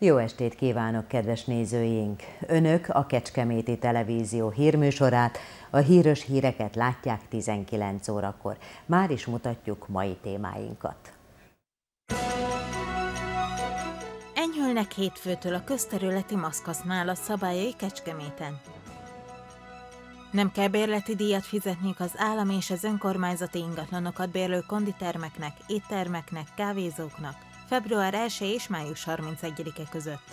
Jó estét kívánok, kedves nézőink! Önök a Kecskeméti Televízió hírműsorát, a hírös híreket látják 19 órakor. Már is mutatjuk mai témáinkat. Enyhülnek hétfőtől a közterületi maszkhasználat szabályai Kecskeméten. Nem kell bérleti díjat fizetniük az állami és az önkormányzati ingatlanokat bérlő konditermeknek, éttermeknek, kávézóknak február 1 és május 31-e között.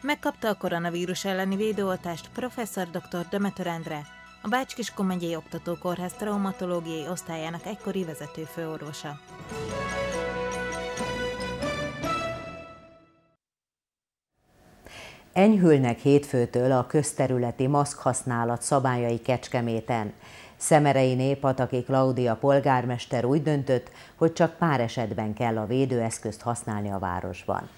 Megkapta a koronavírus elleni védőoltást professzor dr. Demeter Endre, a Bácskiskó megyei oktatókórház traumatológiai osztályának egykori vezető főorvosa. Enyhülnek hétfőtől a közterületi maszkhasználat szabályai Kecskeméten. Szemerei népataki Klaudia polgármester úgy döntött, hogy csak pár esetben kell a védőeszközt használni a városban.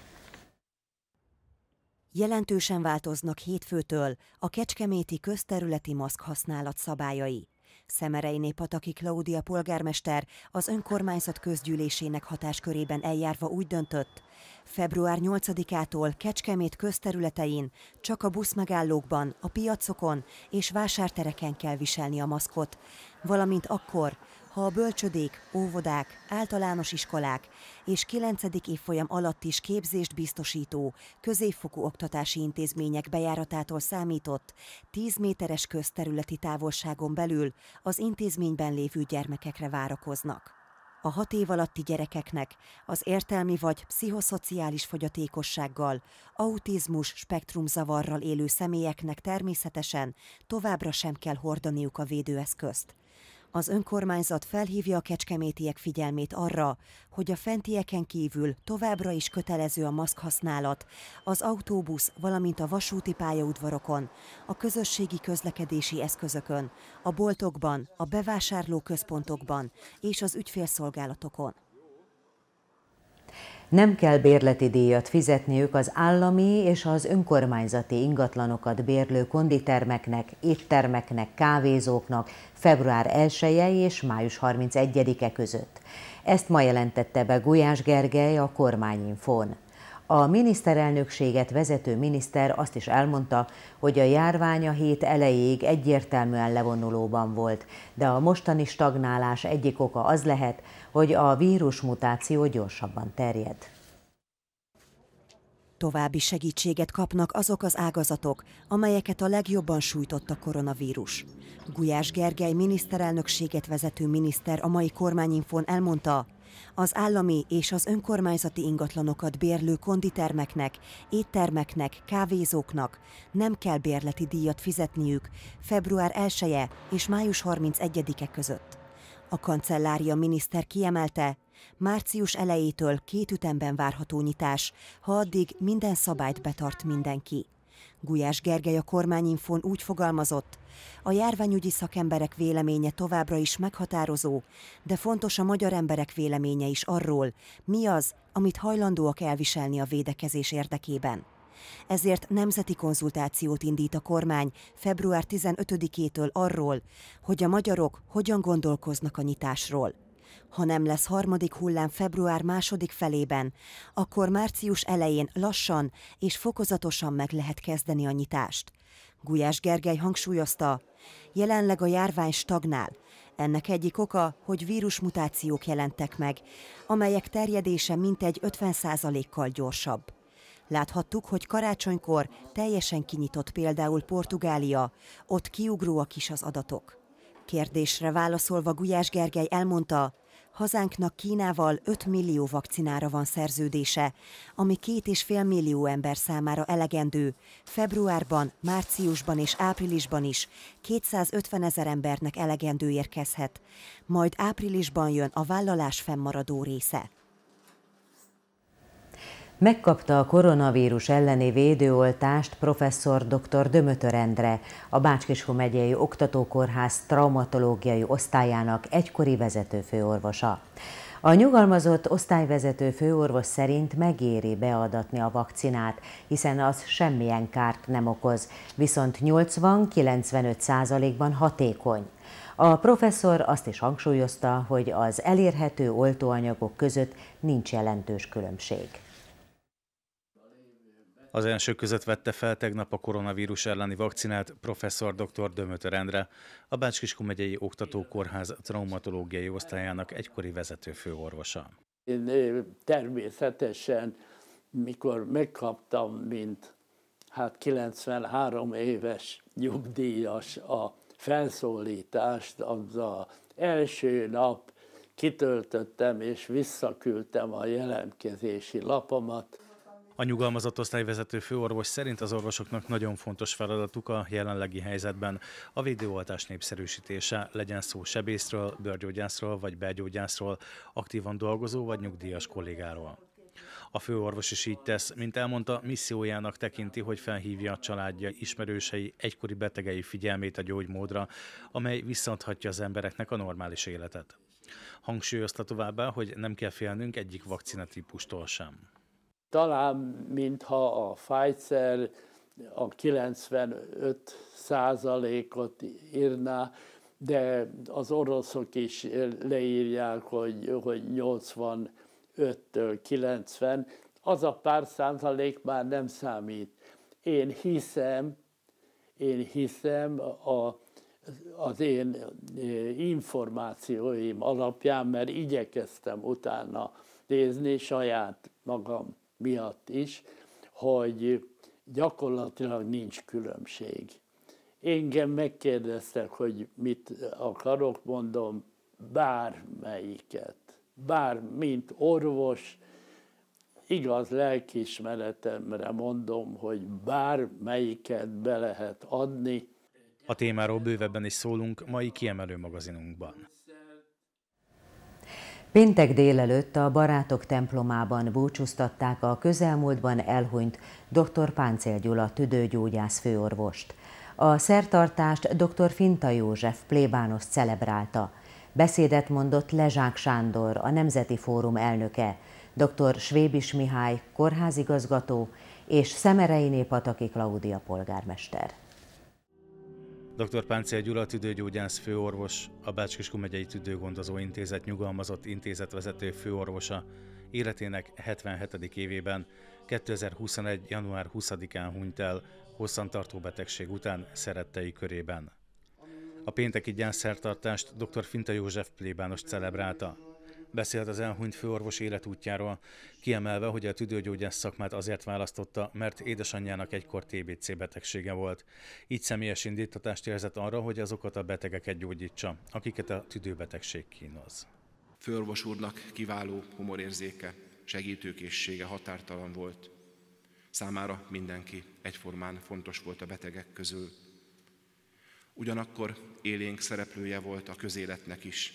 Jelentősen változnak hétfőtől a kecskeméti közterületi maszk használat szabályai. Szemereiné Pataki Klaudia polgármester az önkormányzat közgyűlésének hatáskörében eljárva úgy döntött, február 8-ától Kecskemét közterületein csak a buszmegállókban, a piacokon és vásártereken kell viselni a maszkot, valamint akkor, ha a bölcsödék, óvodák, általános iskolák és 9. évfolyam alatt is képzést biztosító középfokú oktatási intézmények bejáratától számított 10 méteres közterületi távolságon belül az intézményben lévő gyermekekre várakoznak. A hat év alatti gyerekeknek az értelmi vagy pszichoszociális fogyatékossággal, autizmus spektrumzavarral élő személyeknek természetesen továbbra sem kell hordaniuk a védőeszközt. Az önkormányzat felhívja a kecskemétiek figyelmét arra, hogy a fentieken kívül továbbra is kötelező a maszk használat, az autóbusz, valamint a vasúti pályaudvarokon, a közösségi közlekedési eszközökön, a boltokban, a bevásárló központokban és az ügyfélszolgálatokon. Nem kell bérleti díjat fizetniük az állami és az önkormányzati ingatlanokat bérlő konditermeknek, éttermeknek, kávézóknak február 1 -e és május 31-e között. Ezt ma jelentette be Gulyás Gergely a kormányinfón. A miniszterelnökséget vezető miniszter azt is elmondta, hogy a járvány a hét elejéig egyértelműen levonulóban volt, de a mostani stagnálás egyik oka az lehet, hogy a vírus mutáció gyorsabban terjed. További segítséget kapnak azok az ágazatok, amelyeket a legjobban sújtott a koronavírus. Gulyás Gergely miniszterelnökséget vezető miniszter a mai kormányinfon elmondta, az állami és az önkormányzati ingatlanokat bérlő konditermeknek, éttermeknek, kávézóknak nem kell bérleti díjat fizetniük február 1 -e és május 31-e között. A kancellária miniszter kiemelte, március elejétől két ütemben várható nyitás, ha addig minden szabályt betart mindenki. Gulyás Gergely a kormányinfón úgy fogalmazott, a járványügyi szakemberek véleménye továbbra is meghatározó, de fontos a magyar emberek véleménye is arról, mi az, amit hajlandóak elviselni a védekezés érdekében ezért nemzeti konzultációt indít a kormány február 15-től arról, hogy a magyarok hogyan gondolkoznak a nyitásról. Ha nem lesz harmadik hullám február második felében, akkor március elején lassan és fokozatosan meg lehet kezdeni a nyitást. Gulyás Gergely hangsúlyozta, jelenleg a járvány stagnál. Ennek egyik oka, hogy vírusmutációk jelentek meg, amelyek terjedése mintegy 50%-kal gyorsabb. Láthattuk, hogy karácsonykor teljesen kinyitott például Portugália, ott kiugróak is az adatok. Kérdésre válaszolva Gulyás Gergely elmondta, hazánknak Kínával 5 millió vakcinára van szerződése, ami 2,5 és millió ember számára elegendő. Februárban, márciusban és áprilisban is 250 ezer embernek elegendő érkezhet. Majd áprilisban jön a vállalás fennmaradó része. Megkapta a koronavírus elleni védőoltást professzor dr. Dömötör Endre, a Bácskiskó megyei Oktatókórház traumatológiai osztályának egykori vezető főorvosa. A nyugalmazott osztályvezető főorvos szerint megéri beadatni a vakcinát, hiszen az semmilyen kárt nem okoz, viszont 80-95 százalékban hatékony. A professzor azt is hangsúlyozta, hogy az elérhető oltóanyagok között nincs jelentős különbség. Az első között vette fel tegnap a koronavírus elleni vakcinát professzor dr. Dömötör Endre, a Bácskiskó megyei oktatókórház traumatológiai osztályának egykori vezető főorvosa. Én természetesen, mikor megkaptam, mint hát 93 éves nyugdíjas a felszólítást, az a első nap kitöltöttem és visszaküldtem a jelentkezési lapomat. A nyugalmazott osztályvezető főorvos szerint az orvosoknak nagyon fontos feladatuk a jelenlegi helyzetben a védőoltás népszerűsítése, legyen szó sebészről, bőrgyógyászról vagy belgyógyászról, aktívan dolgozó vagy nyugdíjas kollégáról. A főorvos is így tesz, mint elmondta, missziójának tekinti, hogy felhívja a családja, ismerősei, egykori betegei figyelmét a gyógymódra, amely visszaadhatja az embereknek a normális életet. Hangsúlyozta továbbá, hogy nem kell félnünk egyik vakcinatípustól sem talán mintha a Pfizer a 95 százalékot írná, de az oroszok is leírják, hogy, hogy 85-től 90, az a pár százalék már nem számít. Én hiszem, én hiszem a, az én e, információim alapján, mert igyekeztem utána nézni saját magam miatt is, hogy gyakorlatilag nincs különbség. Engem megkérdeztek, hogy mit akarok, mondom, bármelyiket. Bár, mint orvos, igaz lelkiismeretemre mondom, hogy bármelyiket be lehet adni. A témáról bővebben is szólunk mai kiemelő magazinunkban. Péntek délelőtt a Barátok templomában búcsúztatták a közelmúltban elhunyt dr. Páncél Gyula tüdőgyógyász főorvost. A szertartást dr. Finta József plébános celebrálta. Beszédet mondott Lezsák Sándor, a Nemzeti Fórum elnöke, dr. Svébis Mihály, kórházigazgató és Szemereiné Pataki Klaudia polgármester. Dr. Páncél Gyula tüdőgyógyász főorvos, a Bácskiskun megyei tüdőgondozó intézet nyugalmazott intézetvezető főorvosa életének 77. évében 2021. január 20-án hunyt el hosszantartó betegség után szerettei körében. A pénteki gyászszertartást dr. Finta József plébános celebrálta beszélt az elhunyt főorvos életútjáról, kiemelve, hogy a tüdőgyógyász szakmát azért választotta, mert édesanyjának egykor TBC betegsége volt. Így személyes indítatást érzett arra, hogy azokat a betegeket gyógyítsa, akiket a tüdőbetegség kínoz. Főorvos úrnak kiváló humorérzéke, segítőkészsége határtalan volt. Számára mindenki egyformán fontos volt a betegek közül. Ugyanakkor élénk szereplője volt a közéletnek is.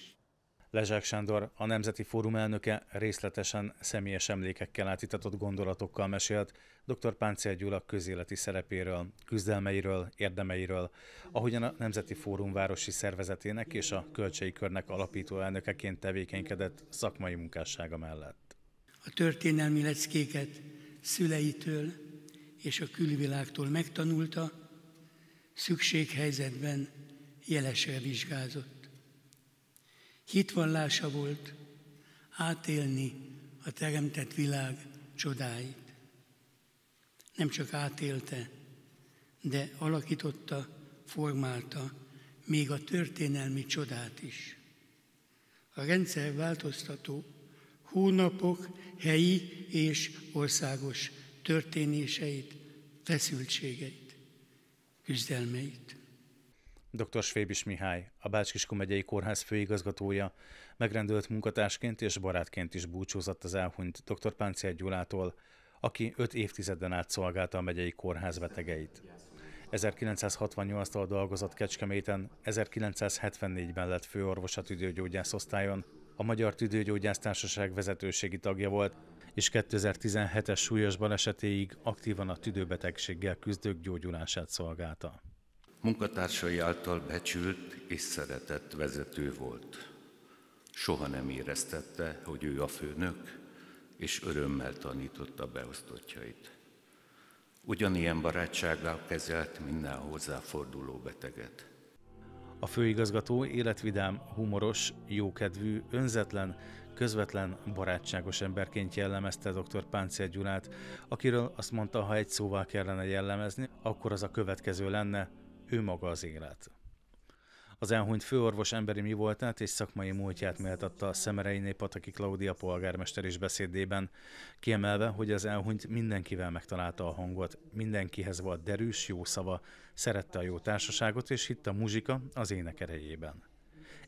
Lezsák Sándor, a Nemzeti Fórum elnöke részletesen személyes emlékekkel átítatott gondolatokkal mesélt dr. Páncél Gyula közéleti szerepéről, küzdelmeiről, érdemeiről, ahogyan a Nemzeti Fórum városi szervezetének és a költségi Körnek alapító elnökeként tevékenykedett szakmai munkássága mellett. A történelmi leckéket szüleitől és a külvilágtól megtanulta, szükséghelyzetben jelesre vizsgázott hitvallása volt átélni a teremtett világ csodáit. Nem csak átélte, de alakította, formálta még a történelmi csodát is. A rendszer változtató hónapok helyi és országos történéseit, feszültségeit, küzdelmeit. Dr. Svébis Mihály, a Bácskiskó megyei kórház főigazgatója, megrendelt munkatársként és barátként is búcsúzott az elhunyt dr. Páncél Gyulától, aki öt évtizeden át szolgálta a megyei kórház betegeit. 1968 tól dolgozott Kecskeméten, 1974-ben lett főorvos a tüdőgyógyász osztályon, a Magyar társaság vezetőségi tagja volt, és 2017-es súlyos balesetéig aktívan a tüdőbetegséggel küzdők gyógyulását szolgálta. Munkatársai által becsült és szeretett vezető volt. Soha nem éreztette, hogy ő a főnök, és örömmel tanította beosztottjait. Ugyanilyen barátsággal kezelt minden hozzáforduló beteget. A főigazgató életvidám, humoros, jókedvű, önzetlen, közvetlen, barátságos emberként jellemezte dr. Páncél Gyulát, akiről azt mondta, ha egy szóval kellene jellemezni, akkor az a következő lenne – ő maga az élet. Az elhunyt főorvos emberi mi voltát és szakmai múltját méltatta a Szemereiné Pataki Klaudia polgármester is beszédében, kiemelve, hogy az elhunyt mindenkivel megtalálta a hangot, mindenkihez volt derűs, jó szava, szerette a jó társaságot és hitt a muzsika az ének erejében.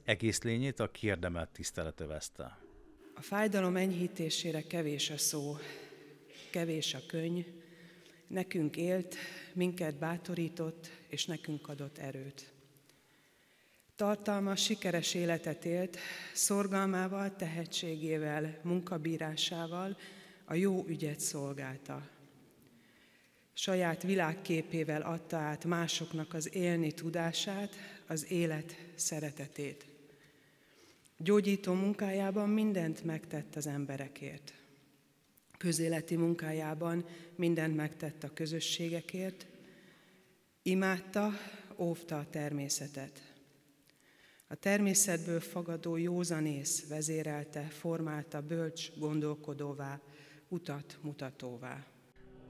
Egész lényét a kiérdemelt tisztelet övezte. A fájdalom enyhítésére kevés a szó, kevés a könyv, nekünk élt, minket bátorított és nekünk adott erőt. Tartalmas, sikeres életet élt, szorgalmával, tehetségével, munkabírásával a jó ügyet szolgálta. Saját világképével adta át másoknak az élni tudását, az élet szeretetét. Gyógyító munkájában mindent megtett az emberekért – közéleti munkájában mindent megtett a közösségekért, imádta, óvta a természetet. A természetből fagadó józanész vezérelte, formálta bölcs gondolkodóvá, utat mutatóvá.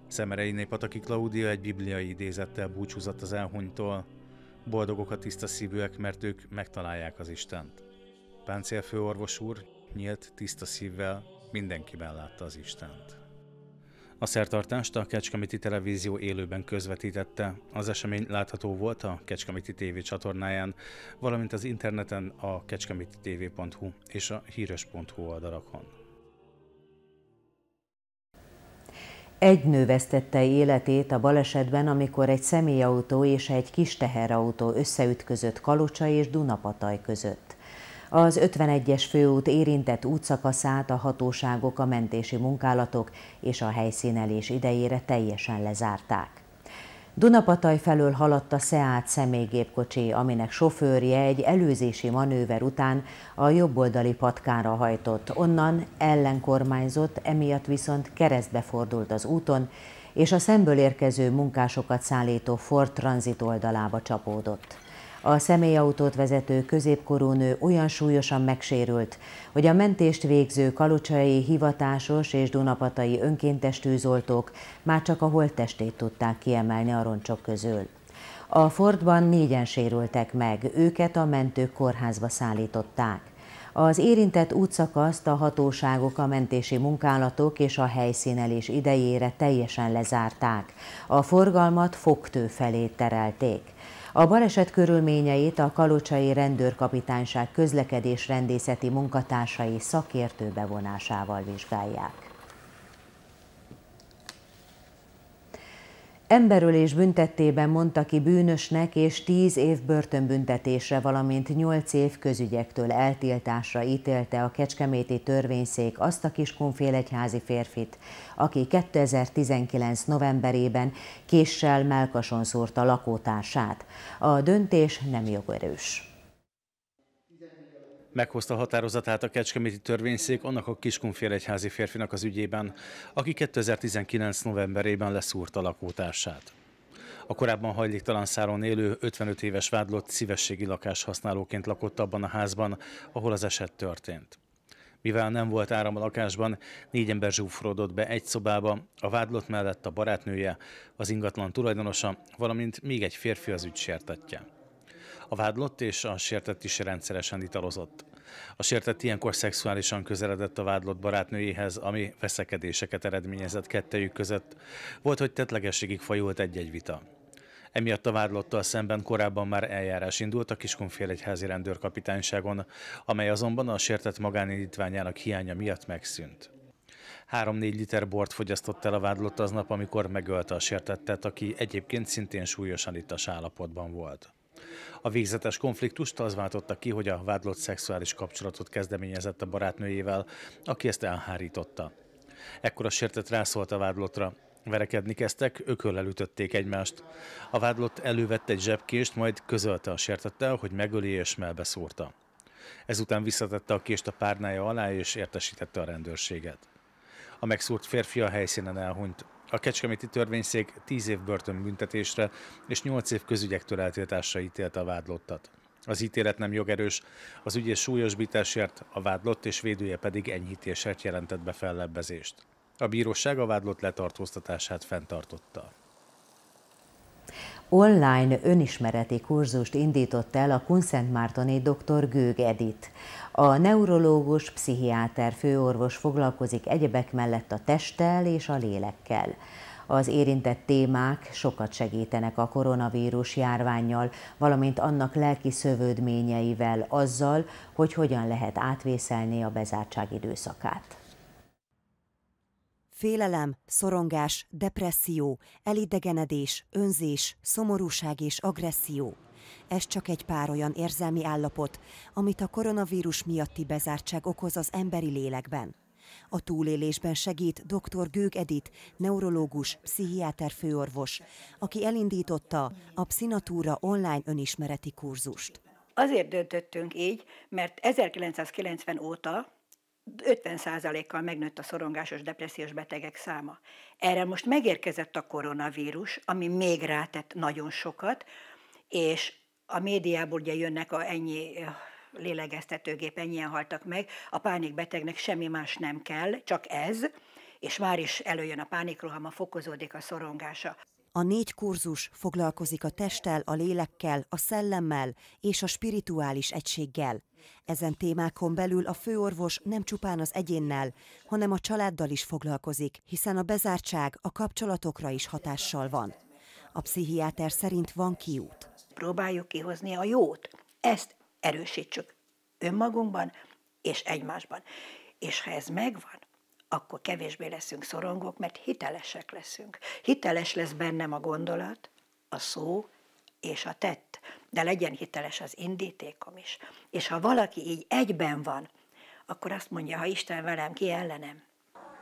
Szemerei Pataki Klaudia egy bibliai idézettel búcsúzott az elhunytól. Boldogok a tiszta szívűek, mert ők megtalálják az Istent. Páncél főorvos úr nyílt, tiszta szívvel, mindenkiben látta az Istent. A szertartást a Kecskeméti Televízió élőben közvetítette, az esemény látható volt a Kecskeméti TV csatornáján, valamint az interneten a tv.hu és a híres.hu oldalakon. Egy nő vesztette életét a balesetben, amikor egy személyautó és egy kis teherautó összeütközött Kalocsa és Dunapataj között. Az 51-es főút érintett útszakaszát a hatóságok a mentési munkálatok és a helyszínelés idejére teljesen lezárták. Dunapataj felől haladt a Seat személygépkocsi, aminek sofőrje egy előzési manőver után a jobboldali patkára hajtott. Onnan ellenkormányzott, emiatt viszont keresztbe fordult az úton, és a szemből érkező munkásokat szállító Ford Transit oldalába csapódott a személyautót vezető középkorú nő olyan súlyosan megsérült, hogy a mentést végző kalocsai hivatásos és dunapatai önkéntes tűzoltók már csak a holttestét tudták kiemelni a roncsok közül. A Fordban négyen sérültek meg, őket a mentők kórházba szállították. Az érintett útszakaszt a hatóságok a mentési munkálatok és a helyszínelés idejére teljesen lezárták. A forgalmat fogtő felé terelték. A baleset körülményeit a Kalocsai Rendőrkapitányság közlekedés rendészeti munkatársai szakértő bevonásával vizsgálják. emberölés büntettében mondta ki bűnösnek és 10 év börtönbüntetésre, valamint 8 év közügyektől eltiltásra ítélte a Kecskeméti törvényszék azt a kiskunfélegyházi férfit, aki 2019. novemberében késsel melkason szúrta lakótársát. A döntés nem jogerős meghozta határozatát a Kecskeméti Törvényszék annak a Kiskunfélegyházi férfinak az ügyében, aki 2019. novemberében leszúrta lakótársát. A korábban hajléktalan száron élő 55 éves vádlott szívességi lakás használóként lakott abban a házban, ahol az eset történt. Mivel nem volt áram a lakásban, négy ember zsúfrodott be egy szobába, a vádlott mellett a barátnője, az ingatlan tulajdonosa, valamint még egy férfi az ügy sértetje. A vádlott és a sértett is rendszeresen italozott. A sértett ilyenkor szexuálisan közeledett a vádlott barátnőjéhez, ami veszekedéseket eredményezett kettejük között. Volt, hogy tetlegességig fajult egy-egy vita. Emiatt a vádlottal szemben korábban már eljárás indult a Kiskunfélegyházi rendőrkapitányságon, amely azonban a sértett magánindítványának hiánya miatt megszűnt. 3-4 liter bort fogyasztott el a vádlott aznap, amikor megölte a sértettet, aki egyébként szintén súlyosan a állapotban volt. A végzetes konfliktust az váltotta ki, hogy a vádlott szexuális kapcsolatot kezdeményezett a barátnőjével, aki ezt elhárította. Ekkor a sértett rászólt a vádlottra. Verekedni kezdtek, ököllel ütötték egymást. A vádlott elővette egy zsebkést, majd közölte a sértettel, hogy megöli és melbeszúrta. Ezután visszatette a kést a párnája alá és értesítette a rendőrséget. A megszúrt férfi a helyszínen elhunyt a Kecskeméti Törvényszék 10 év börtönbüntetésre és 8 év közügyektől eltiltásra ítélte a vádlottat. Az ítélet nem jogerős, az ügyes súlyosbításért, a vádlott és védője pedig enyhítésért jelentett be fellebbezést. A bíróság a vádlott letartóztatását fenntartotta online önismereti kurzust indított el a Kunszentmártoni dr. Gőg Edit. A neurológus, pszichiáter, főorvos foglalkozik egyebek mellett a testtel és a lélekkel. Az érintett témák sokat segítenek a koronavírus járványjal, valamint annak lelki szövődményeivel, azzal, hogy hogyan lehet átvészelni a bezártság időszakát. Félelem, szorongás, depresszió, elidegenedés, önzés, szomorúság és agresszió. Ez csak egy pár olyan érzelmi állapot, amit a koronavírus miatti bezártság okoz az emberi lélekben. A túlélésben segít dr. Gőg Edit, neurológus, pszichiáter főorvos, aki elindította a Pszinatúra online önismereti kurzust. Azért döntöttünk így, mert 1990 óta 50%-kal megnőtt a szorongásos depressziós betegek száma. Erre most megérkezett a koronavírus, ami még rátett nagyon sokat, és a médiából ugye jönnek a ennyi eh, lélegeztetőgép, ennyien haltak meg, a pánikbetegnek semmi más nem kell, csak ez, és már is előjön a a fokozódik a szorongása. A négy kurzus foglalkozik a testtel, a lélekkel, a szellemmel és a spirituális egységgel. Ezen témákon belül a főorvos nem csupán az egyénnel, hanem a családdal is foglalkozik, hiszen a bezártság a kapcsolatokra is hatással van. A pszichiáter szerint van kiút. Próbáljuk kihozni a jót. Ezt erősítsük önmagunkban és egymásban. És ha ez megvan, akkor kevésbé leszünk szorongók, mert hitelesek leszünk. Hiteles lesz bennem a gondolat, a szó és a tett, de legyen hiteles az indítékom is. És ha valaki így egyben van, akkor azt mondja, ha Isten velem, ki ellenem.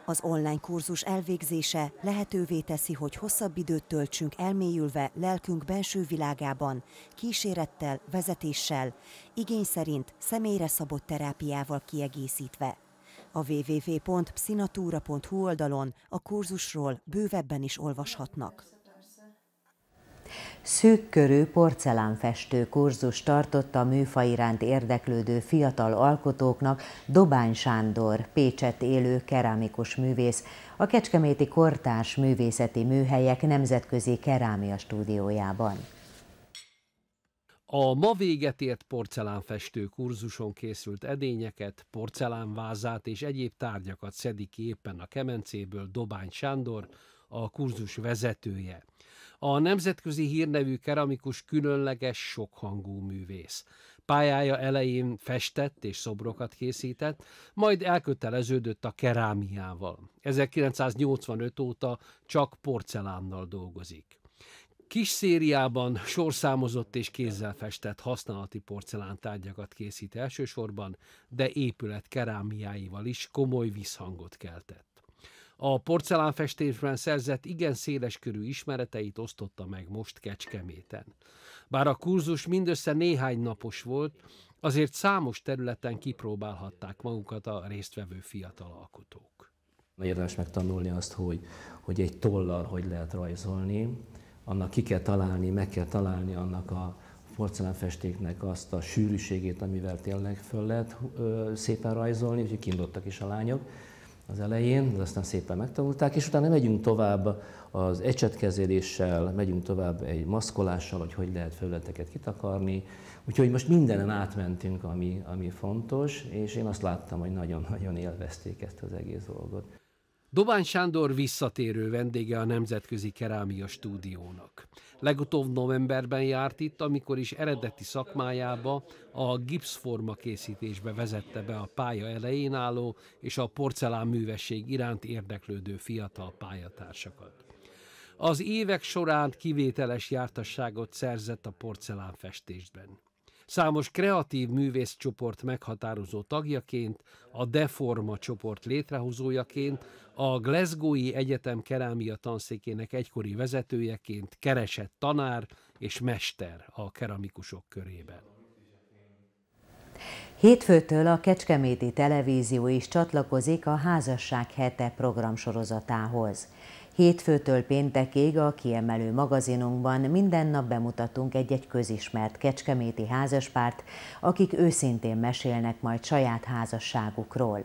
Az online kurzus elvégzése lehetővé teszi, hogy hosszabb időt töltsünk elmélyülve lelkünk belső világában, kísérettel, vezetéssel, igény szerint személyre szabott terápiával kiegészítve. A www.psinatura.hu oldalon a kurzusról bővebben is olvashatnak. Szűkkörű porcelánfestő kurzus tartott a műfa iránt érdeklődő fiatal alkotóknak Dobány Sándor, Pécset élő kerámikus művész, a Kecskeméti Kortárs Művészeti Műhelyek Nemzetközi Kerámia Stúdiójában. A ma véget ért porcelánfestő kurzuson készült edényeket, porcelánvázát és egyéb tárgyakat szedik ki éppen a kemencéből Dobány Sándor, a kurzus vezetője. A nemzetközi hírnevű keramikus különleges sokhangú művész. Pályája elején festett és szobrokat készített, majd elköteleződött a kerámiával. 1985 óta csak porcelánnal dolgozik. Kis szériában sorszámozott és kézzel festett használati porcelántárgyakat készít elsősorban, de épület kerámiáival is komoly visszhangot keltett. A porcelánfestésben szerzett igen széles körű ismereteit osztotta meg most Kecskeméten. Bár a kurzus mindössze néhány napos volt, azért számos területen kipróbálhatták magukat a résztvevő fiatal alkotók. Érdemes megtanulni azt, hogy, hogy egy tollal hogy lehet rajzolni, annak ki kell találni, meg kell találni annak a porcelánfestéknek azt a sűrűségét, amivel tényleg föl lehet ö, szépen rajzolni, úgyhogy kindottak is a lányok az elején, de aztán szépen megtanulták, és utána megyünk tovább az ecsetkezeléssel, megyünk tovább egy maszkolással, hogy hogy lehet felületeket kitakarni. Úgyhogy most mindenen átmentünk, ami, ami fontos, és én azt láttam, hogy nagyon-nagyon élvezték ezt az egész dolgot. Dobán Sándor visszatérő vendége a Nemzetközi Kerámia Stúdiónak. Legutóbb novemberben járt itt, amikor is eredeti szakmájába a gipszforma készítésbe vezette be a pálya elején álló és a porcelán művesség iránt érdeklődő fiatal pályatársakat. Az évek során kivételes jártasságot szerzett a porcelánfestésben. Számos kreatív művészcsoport meghatározó tagjaként, a Deforma csoport létrehozójaként, a Glasgowi Egyetem kerámia tanszékének egykori vezetőjeként keresett tanár és mester a keramikusok körében. Hétfőtől a Kecskeméti Televízió is csatlakozik a Házasság hete programsorozatához. Hétfőtől péntekig a kiemelő magazinunkban minden nap bemutatunk egy-egy közismert kecskeméti házaspárt, akik őszintén mesélnek majd saját házasságukról.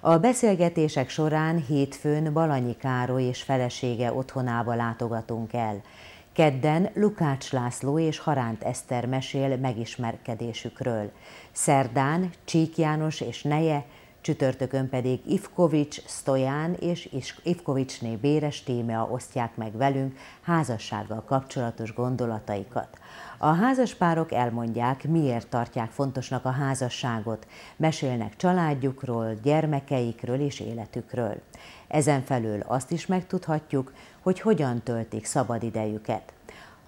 A beszélgetések során hétfőn Balanyi Károly és felesége otthonába látogatunk el. Kedden Lukács László és Haránt Eszter mesél megismerkedésükről. Szerdán Csík János és Neje csütörtökön pedig Ivkovics Stojan és Ivkovicsné Béres Témea osztják meg velünk házassággal kapcsolatos gondolataikat. A házaspárok elmondják, miért tartják fontosnak a házasságot, mesélnek családjukról, gyermekeikről és életükről. Ezen felül azt is megtudhatjuk, hogy hogyan töltik szabadidejüket.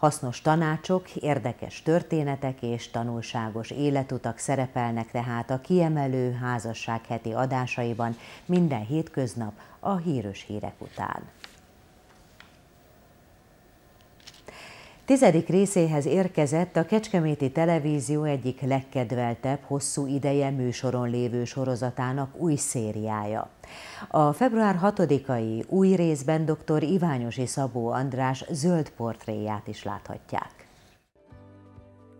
Hasznos tanácsok, érdekes történetek és tanulságos életutak szerepelnek tehát a kiemelő házasság heti adásaiban minden hétköznap a hírös hírek után. Tizedik részéhez érkezett a Kecskeméti Televízió egyik legkedveltebb, hosszú ideje műsoron lévő sorozatának új szériája. A február 6-ai új részben dr. Iványosi Szabó András zöld portréját is láthatják.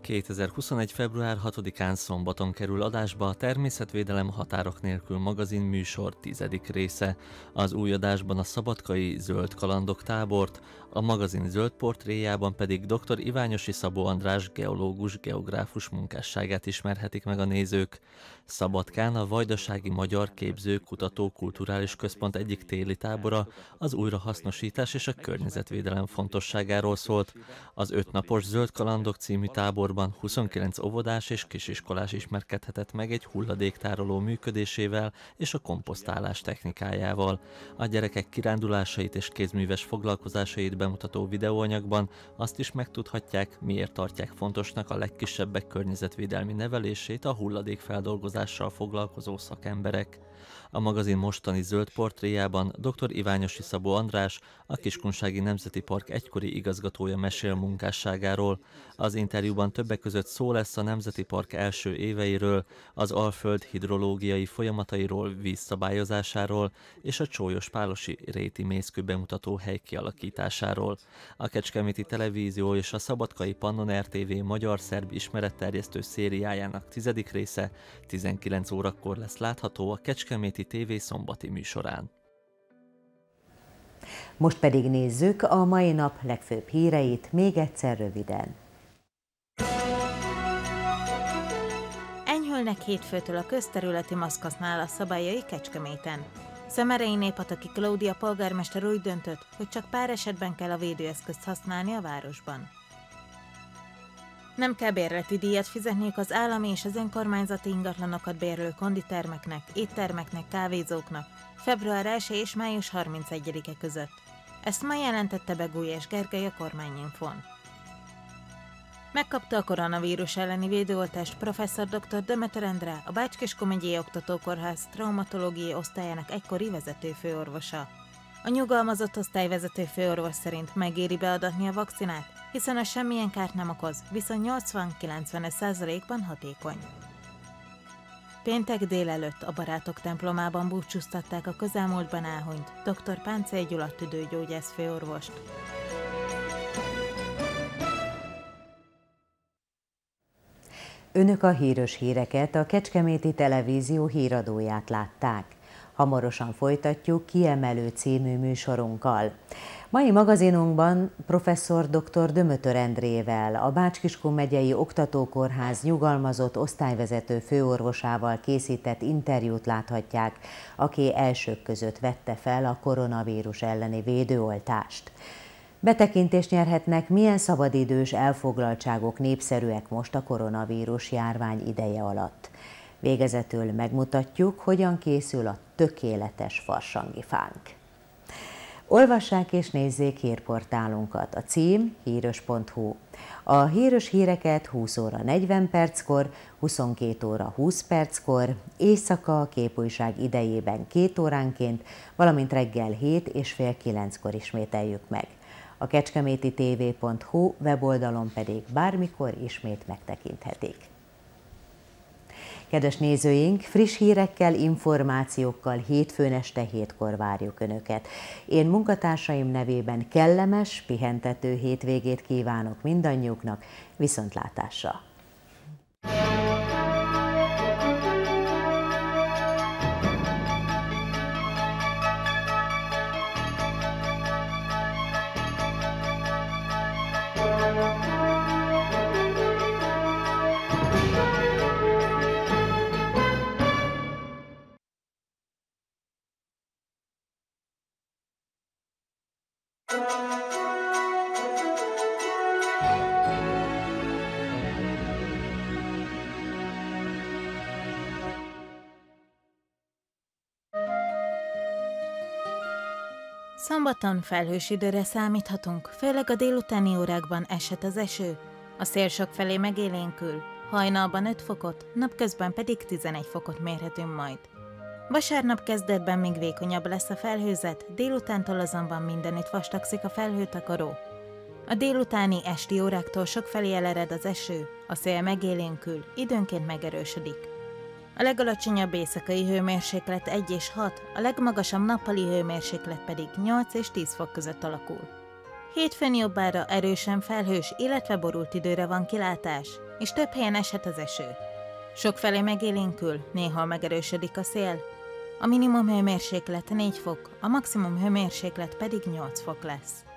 2021. február 6-án szombaton kerül adásba a Természetvédelem határok nélkül magazin műsor tizedik része. Az új adásban a szabadkai zöld kalandok tábort, a magazin zöld portréjában pedig dr. Iványosi Szabó András geológus, geográfus munkásságát ismerhetik meg a nézők. Szabadkán a Vajdasági Magyar Képző Kutató Kulturális Központ egyik téli tábora az újrahasznosítás és a környezetvédelem fontosságáról szólt. Az ötnapos Zöld Kalandok című táborban 29 óvodás és kisiskolás ismerkedhetett meg egy hulladéktároló működésével és a komposztálás technikájával. A gyerekek kirándulásait és kézműves foglalkozásait bemutató videóanyagban azt is megtudhatják, miért tartják fontosnak a legkisebbek környezetvédelmi nevelését a hulladékfeldolgozással foglalkozó szakemberek. A magazin mostani zöld portréjában dr. Iványosi Szabó András, a Kiskunsági Nemzeti Park egykori igazgatója mesél munkásságáról, az interjúban többek között szó lesz a Nemzeti Park első éveiről, az Alföld hidrológiai folyamatairól, vízszabályozásáról és a csólyos pálosi réti mészkő bemutató hely kialakításáról. A Kecskeméti Televízió és a Szabadkai Pannon RTV magyar-szerb ismeretterjesztő szériájának tizedik része 19 órakor lesz látható a Kecskeméti TV szombati műsorán. Most pedig nézzük a mai nap legfőbb híreit még egyszer röviden. Örülnek hétfőtől a közterületi maszkasznál a szabályai Kecskeméten. Szemerei Népataki Klaudia polgármester úgy döntött, hogy csak pár esetben kell a védőeszközt használni a városban. Nem kell bérleti díjat fizetniük az állami és az önkormányzati ingatlanokat bérlő konditermeknek, éttermeknek, kávézóknak február 1 és május 31-e között. Ezt ma jelentette be Gulyás Gergely a kormányinfon. Megkapta a koronavírus elleni védőoltást professzor dr. Demeter Endre, a Bácskés Komegyéi Oktatókórház traumatológiai osztályának egykori főorvosa. A nyugalmazott osztályvezető főorvos szerint megéri beadatni a vakcinát, hiszen a semmilyen kárt nem okoz, viszont 80 90 ban hatékony. Péntek délelőtt a Barátok templomában búcsúztatták a közelmúltban elhunyt dr. Páncél Gyula tüdőgyógyász főorvost. Önök a híres híreket, a Kecskeméti Televízió híradóját látták. Hamarosan folytatjuk kiemelő című műsorunkkal. Mai magazinunkban professzor dr. Dömötör Endrével, a Bácskiskó megyei Oktatókórház nyugalmazott osztályvezető főorvosával készített interjút láthatják, aki elsők között vette fel a koronavírus elleni védőoltást. Betekintést nyerhetnek, milyen szabadidős elfoglaltságok népszerűek most a koronavírus járvány ideje alatt. Végezetül megmutatjuk, hogyan készül a tökéletes farsangi fánk. Olvassák és nézzék hírportálunkat. A cím híros.hu. A híros híreket 20 óra 40 perckor, 22 óra 20 perckor, éjszaka a képújság idejében 2 óránként, valamint reggel 7 és fél 9-kor ismételjük meg a kecskeméti tv.hu weboldalon pedig bármikor ismét megtekinthetik. Kedves nézőink, friss hírekkel, információkkal hétfőn este hétkor várjuk Önöket. Én munkatársaim nevében kellemes, pihentető hétvégét kívánok mindannyiuknak, viszontlátásra! Szombaton felhős időre számíthatunk, főleg a délutáni órákban eshet az eső. A szél sok felé megélénkül, hajnalban 5 fokot, napközben pedig 11 fokot mérhetünk majd. Vasárnap kezdetben még vékonyabb lesz a felhőzet, délutántól azonban mindenütt vastagszik a felhőtakaró. A délutáni esti óráktól felé elered az eső, a szél megélénkül, időnként megerősödik. A legalacsonyabb éjszakai hőmérséklet 1 és 6, a legmagasabb nappali hőmérséklet pedig 8 és 10 fok között alakul. Hétfőn jobbára erősen felhős, illetve borult időre van kilátás, és több helyen eshet az eső. Sokfelé megélénkül, néha megerősödik a szél. A minimum hőmérséklet 4 fok, a maximum hőmérséklet pedig 8 fok lesz.